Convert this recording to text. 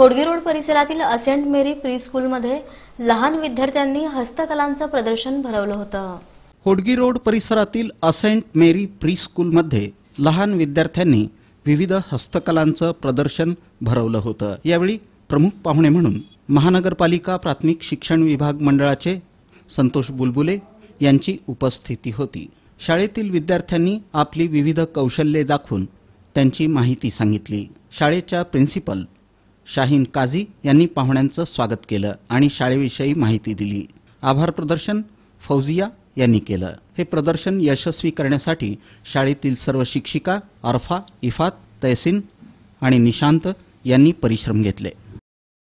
Hodgi road परिसरातील saint Mary pre लहान विद्यार्थ्यांनी हस्तकलांचं प्रदर्शन भरवलं होतं होडगी रोड परिसरातील असेंट मेरी प्री लहान विद्यार्थ्यांनी विविध हस्तकलांचं प्रदर्शन भरवलं होतं यावेळी प्रमुख पाहुणे म्हणून महानगरपालिका प्राथमिक शिक्षण विभाग मंडळाचे संतोष बुलबुले यांची उपस्थिती होती शाळेतील विद्यार्थ्यांनी आपली विविध कौशल्ये दाखवून त्यांची माहिती सांगितली शाळेच्या प्रिन्सिपल शाहीन काझी यांनी पाहुण्यांचं स्वागत केलं आणि शाळेविषयी माहिती दिली आभार प्रदर्शन फौजिया यांनी केलं हे प्रदर्शन यशस्वी करण्यासाठी शाळेतील सर्व शिक्षिका अरफा इफात तैसिन आणि निशांत यांनी परिश्रम घेतले